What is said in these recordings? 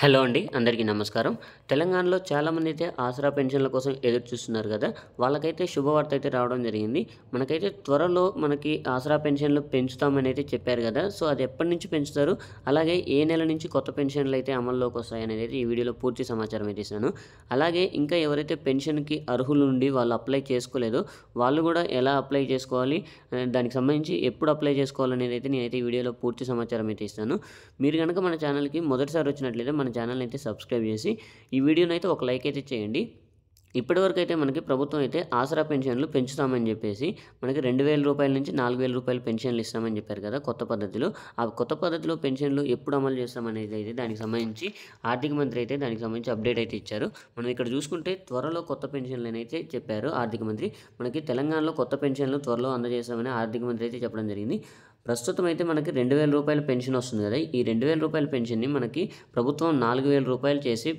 hello అండి అందరికీ నమస్కారం తెలంగాణలో చాలామంది అయితే ఆసరా పెన్షన్ల కోసం ఎదురు చూస్తున్నారు కదా వాళ్ళకైతే శుభవార్త అయితే రావడం జరిగింది మనకైతే త్వరలో మనకి ఆసరా పెన్షన్లు పెంచుతామని అయితే చెప్పారు కదా సో అది ఎప్పటి నుంచి పెంచుతారు అలాగే ఏ నెల నుంచి కొత్త పెన్షన్లు అయితే అమల్లోకి వస్తాయనేది ఈ వీడియోలో పూర్తి సమాచారం అయితే ఇస్తాను అలాగే ఇంకా ఎవరైతే పెన్షన్కి అర్హులు ఉండి వాళ్ళు అప్లై చేసుకోలేదో వాళ్ళు కూడా ఎలా అప్లై చేసుకోవాలి దానికి సంబంధించి ఎప్పుడు అప్లై చేసుకోవాలనేది అయితే నేనైతే ఈ వీడియోలో పూర్తి సమాచారం అయితే ఇస్తాను మీరు కనుక మన ఛానల్కి మొదటిసారి వచ్చినట్లయితే మన ఛానల్ని అయితే సబ్స్క్రైబ్ చేసి ఈ వీడియోని అయితే ఒక లైక్ అయితే చేయండి ఇప్పటివరకు అయితే మనకి ప్రభుత్వం అయితే ఆసరా పెన్షన్లు పెంచుతామని చెప్పేసి మనకి రెండు వేల రూపాయల నుంచి నాలుగు వేల రూపాయల పెన్షన్లు ఇస్తామని చెప్పారు కదా కొత్త పద్ధతిలో ఆ కొత్త పద్ధతిలో పెన్షన్లు ఎప్పుడు అమలు చేస్తామనేది అయితే దానికి సంబంధించి ఆర్థిక మంత్రి అయితే దానికి సంబంధించి అప్డేట్ అయితే ఇచ్చారు మనం ఇక్కడ చూసుకుంటే త్వరలో కొత్త పెన్షన్లు అయితే చెప్పారు ఆర్థిక మంత్రి మనకి తెలంగాణలో కొత్త పెన్షన్లు త్వరలో అందజేస్తామని ఆర్థిక మంత్రి అయితే చెప్పడం జరిగింది ప్రస్తుతం అయితే మనకి రెండు వేల రూపాయల పెన్షన్ వస్తుంది కదా ఈ రెండు వేల రూపాయల పెన్షన్ని మనకి ప్రభుత్వం నాలుగు వేల రూపాయలు చేసి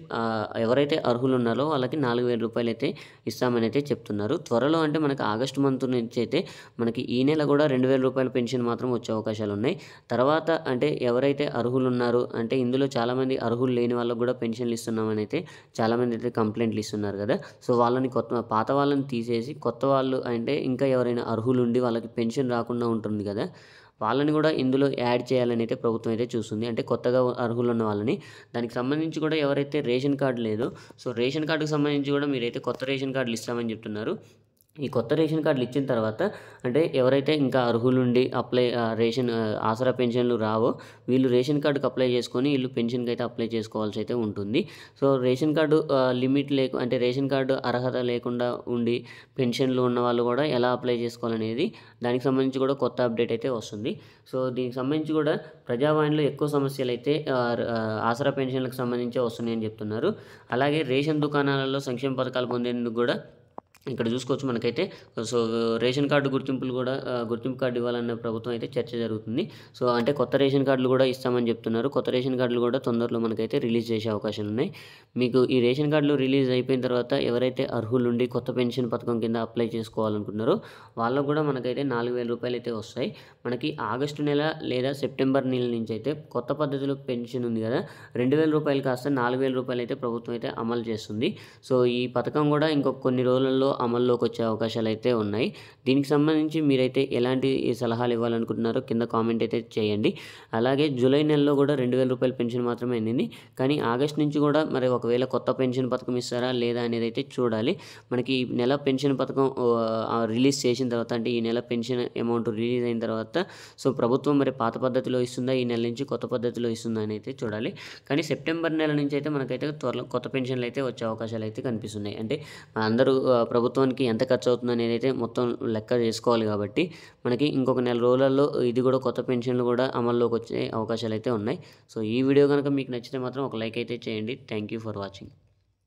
ఎవరైతే అర్హులు ఉన్నారో వాళ్ళకి నాలుగు వేల రూపాయలు అయితే ఇస్తామని అయితే చెప్తున్నారు త్వరలో అంటే మనకి ఆగస్టు మంత్ నుంచి అయితే మనకి ఈ నెల కూడా రెండు వేల రూపాయల పెన్షన్ మాత్రం వచ్చే అవకాశాలు ఉన్నాయి తర్వాత అంటే ఎవరైతే అర్హులు ఉన్నారో అంటే ఇందులో చాలామంది అర్హులు లేని వాళ్ళకు కూడా పెన్షన్లు ఇస్తున్నామని అయితే చాలామంది అయితే కంప్లైంట్లు ఇస్తున్నారు కదా సో వాళ్ళని కొత్త పాత వాళ్ళని తీసేసి కొత్త వాళ్ళు అంటే ఇంకా ఎవరైనా అర్హులు ఉండి వాళ్ళకి పెన్షన్ రాకుండా ఉంటుంది కదా వాళ్ళని కూడా ఇందులో యాడ్ చేయాలని అయితే ప్రభుత్వం అయితే చూస్తుంది అంటే కొత్తగా అర్హులు ఉన్న వాళ్ళని దానికి సంబంధించి కూడా ఎవరైతే రేషన్ కార్డు లేదో సో రేషన్ కార్డుకు సంబంధించి కూడా మీరైతే కొత్త రేషన్ కార్డులు ఇస్తామని చెప్తున్నారు ఈ కొత్త రేషన్ కార్డులు ఇచ్చిన తర్వాత అంటే ఎవరైతే ఇంకా అర్హులుండి అప్లై రేషన్ ఆసరా పెన్షన్లు రావో వీళ్ళు రేషన్ కార్డుకి అప్లై చేసుకొని వీళ్ళు పెన్షన్కి అయితే అప్లై చేసుకోవాల్సి అయితే ఉంటుంది సో రేషన్ కార్డు లిమిట్ లేకు అంటే రేషన్ కార్డు అర్హత లేకుండా ఉండి పెన్షన్లు ఉన్న వాళ్ళు కూడా ఎలా అప్లై చేసుకోవాలనేది దానికి సంబంధించి కూడా కొత్త అప్డేట్ అయితే వస్తుంది సో దీనికి సంబంధించి కూడా ప్రజావాణిలో ఎక్కువ సమస్యలు అయితే ఆసరా పెన్షన్లకు సంబంధించి వస్తున్నాయని చెప్తున్నారు అలాగే రేషన్ దుకాణాలలో సంక్షేమ పథకాలు పొందేందుకు కూడా ఇక్కడ చూసుకోవచ్చు మనకైతే సో రేషన్ కార్డు గుర్తింపులు కూడా గుర్తింపు కార్డు ఇవ్వాలన్న ప్రభుత్వం అయితే చర్చ జరుగుతుంది సో అంటే కొత్త రేషన్ కార్డులు కూడా ఇస్తామని చెప్తున్నారు కొత్త రేషన్ కార్డులు కూడా తొందరలో మనకైతే రిలీజ్ చేసే అవకాశాలు ఉన్నాయి మీకు ఈ రేషన్ కార్డులు రిలీజ్ అయిపోయిన తర్వాత ఎవరైతే అర్హులు ఉండి కొత్త పెన్షన్ పథకం కింద అప్లై చేసుకోవాలనుకుంటున్నారో వాళ్ళకు కూడా మనకైతే నాలుగు వేల రూపాయలు అయితే వస్తాయి మనకి ఆగస్టు నెల లేదా సెప్టెంబర్ నెల నుంచి అయితే కొత్త పద్ధతిలో పెన్షన్ ఉంది కదా రెండు వేల రూపాయలు కాస్త నాలుగు వేల రూపాయలు అయితే ప్రభుత్వం అయితే అమలు చేస్తుంది సో ఈ పథకం కూడా ఇంకొక కొన్ని రోజులలో అమల్లోకి వచ్చే అవకాశాలు అయితే ఉన్నాయి దీనికి సంబంధించి మీరైతే ఎలాంటి సలహాలు ఇవ్వాలనుకుంటున్నారో కింద కామెంట్ అయితే చేయండి అలాగే జూలై నెలలో కూడా రెండు వేల రూపాయల పెన్షన్ మాత్రమే అందింది కానీ ఆగస్ట్ నుంచి కూడా మరి ఒకవేళ కొత్త పెన్షన్ పథకం ఇస్తారా లేదా అనేది అయితే చూడాలి మనకి ఈ నెల పెన్షన్ పథకం రిలీజ్ చేసిన తర్వాత అంటే ఈ నెల పెన్షన్ అమౌంట్ రిలీజ్ అయిన తర్వాత సో ప్రభుత్వం మరి పాత పద్ధతిలో ఇస్తుందా ఈ నెల నుంచి కొత్త పద్ధతిలో ఇస్తుందా అని అయితే చూడాలి కానీ సెప్టెంబర్ నెల నుంచి అయితే మనకైతే త్వరలో కొత్త పెన్షన్లు అయితే వచ్చే అవకాశాలు అయితే కనిపిస్తున్నాయి అంటే అందరూ ప్రభుత్వం ప్రభుత్వానికి ఎంత ఖర్చు అవుతుంది అనేది అయితే మొత్తం లెక్క చేసుకోవాలి కాబట్టి మనకి ఇంకొక నెల రోజులలో ఇది కూడా కొత్త పెన్షన్లు కూడా అమల్లోకి వచ్చే అవకాశాలు అయితే ఉన్నాయి సో ఈ వీడియో కనుక మీకు నచ్చితే మాత్రం ఒక లైక్ అయితే చేయండి థ్యాంక్ యూ ఫర్ వాచింగ్